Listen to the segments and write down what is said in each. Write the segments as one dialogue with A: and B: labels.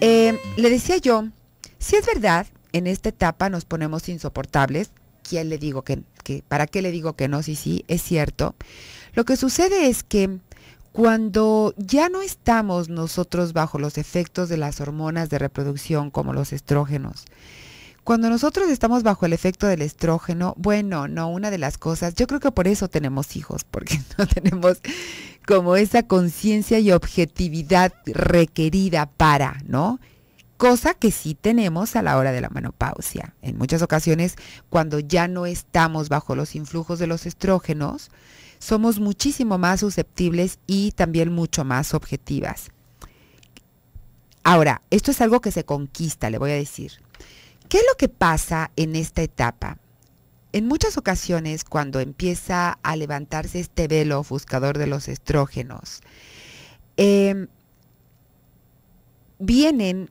A: Eh, le decía yo, si es verdad, en esta etapa nos ponemos insoportables, ¿quién le digo que, para qué le digo que no? Sí, sí, es cierto. Lo que sucede es que cuando ya no estamos nosotros bajo los efectos de las hormonas de reproducción como los estrógenos, cuando nosotros estamos bajo el efecto del estrógeno, bueno, no, una de las cosas, yo creo que por eso tenemos hijos, porque no tenemos como esa conciencia y objetividad requerida para, ¿no? Cosa que sí tenemos a la hora de la menopausia. En muchas ocasiones, cuando ya no estamos bajo los influjos de los estrógenos, somos muchísimo más susceptibles y también mucho más objetivas. Ahora, esto es algo que se conquista, le voy a decir. ¿Qué es lo que pasa en esta etapa? En muchas ocasiones, cuando empieza a levantarse este velo ofuscador de los estrógenos, em, vienen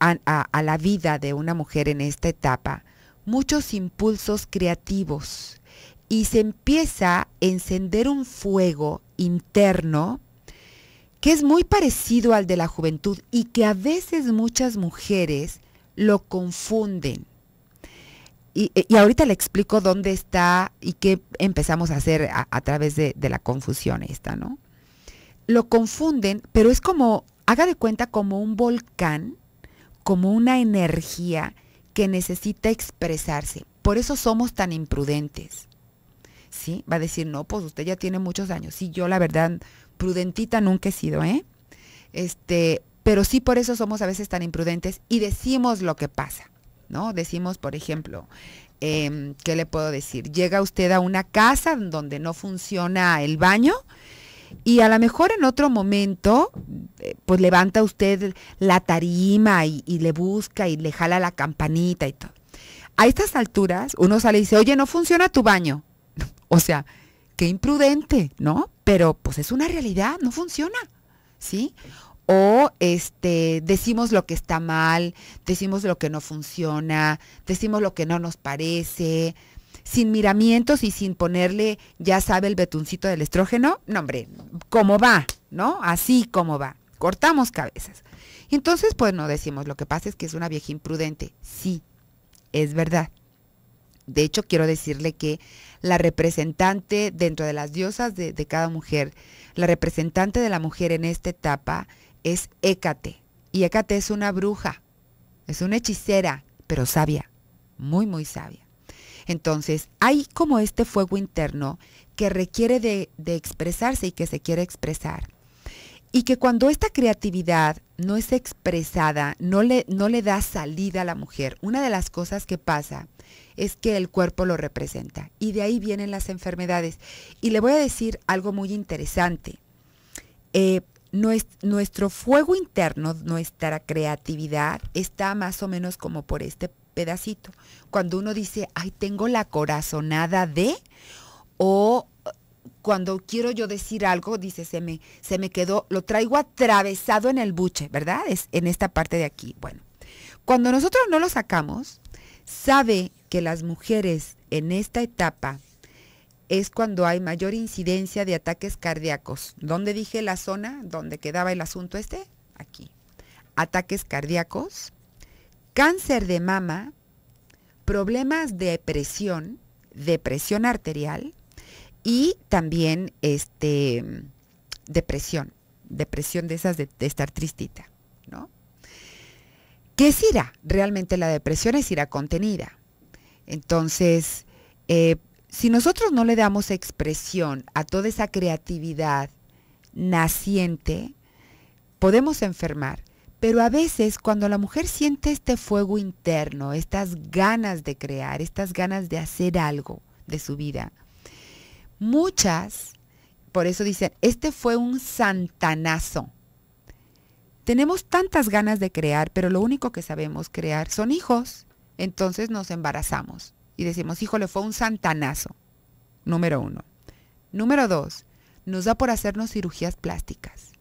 A: a la vida de una mujer en esta etapa muchos impulsos creativos y se empieza a encender un fuego interno que es muy parecido al de la juventud y que a veces muchas mujeres lo confunden. Eh, y, ahorita le explico dónde está y qué empezamos a hacer a, través de, de, la confusión esta, ¿no? Lo confunden, pero es como, haga de cuenta como un volcán, como una energía que necesita expresarse. Por eso somos tan imprudentes. ¿Sí? Va a decir, no, pues usted ya tiene muchos años. Sí, yo la verdad, prudentita nunca he sido, ¿eh? Este, pero sí por eso somos a veces tan imprudentes y decimos lo que pasa, ¿no? Decimos, por ejemplo, em, ¿qué le puedo decir? Llega usted a una casa donde no funciona el baño y a lo mejor en otro momento, eh, pues levanta usted la tarima y, y le busca y le jala la campanita y todo. A estas alturas, uno sale y dice, oye, no funciona tu baño. o sea, qué imprudente, ¿no? Pero pues es una realidad, no funciona, ¿sí? o este decimos lo que está mal, decimos lo que no funciona, decimos lo que no nos parece, sin miramientos y sin ponerle, ya sabe, el betuncito del estrógeno, no hombre, como va, ¿no? Así como va. Cortamos cabezas. Entonces, pues no decimos, lo que pasa es que es una vieja imprudente. Sí, es verdad. De hecho, quiero decirle que la representante dentro de las diosas de, de cada mujer, la representante de la mujer en esta etapa es Hécate. Y Hécate es una bruja, es una hechicera, pero sabia, muy, muy sabia. Entonces, hay como este fuego interno que requiere de, expresarse y que se quiere expresar. Y que cuando esta creatividad no es expresada, no le, no le da salida a la mujer, una de las cosas que pasa es que el cuerpo lo representa. Y de ahí vienen las enfermedades. Y le voy a decir algo muy interesante. Eh, nuestro fuego interno, nuestra creatividad, está más o menos como por este pedacito. Cuando uno dice, ay, tengo la corazonada de, o cuando quiero yo decir algo, dice, se me, se me quedó, lo traigo atravesado en el buche, ¿verdad? Es en esta parte de aquí. Bueno, cuando nosotros no lo sacamos, sabe que las mujeres en esta etapa es cuando hay mayor incidencia de ataques cardíacos. ¿Dónde dije la zona donde quedaba el asunto este? Aquí. Ataques cardíacos, cáncer de mama, problemas de presión, depresión arterial y también este, depresión, depresión de esas de, estar tristita, ¿no? ¿Qué es ira? Realmente la depresión es ira contenida. Entonces, eh, si nosotros no le damos expresión a toda esa creatividad naciente, podemos enfermar. Pero a veces cuando la mujer siente este fuego interno, estas ganas de crear, estas ganas de hacer algo de su vida, muchas, por eso dicen, este fue un santanazo. Tenemos tantas ganas de crear, pero lo único que sabemos crear son hijos. Entonces nos embarazamos y decimos, híjole, fue un santanazo. Número uno. Número dos, nos da por hacernos cirugías plásticas.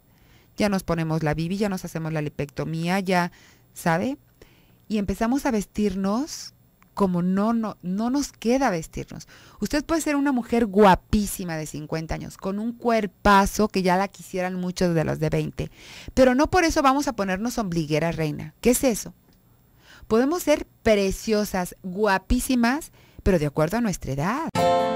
A: Ya nos ponemos la bibi, ya nos hacemos la lipectomía, ya, ¿sabe? Y empezamos a vestirnos como no, no, no nos queda vestirnos. Usted puede ser una mujer guapísima de 50 años, con un cuerpazo que ya la quisieran muchos de los de 20, pero no por eso vamos a ponernos ombliguera reina. ¿Qué es eso? Podemos ser preciosas, guapísimas, pero de acuerdo a nuestra edad.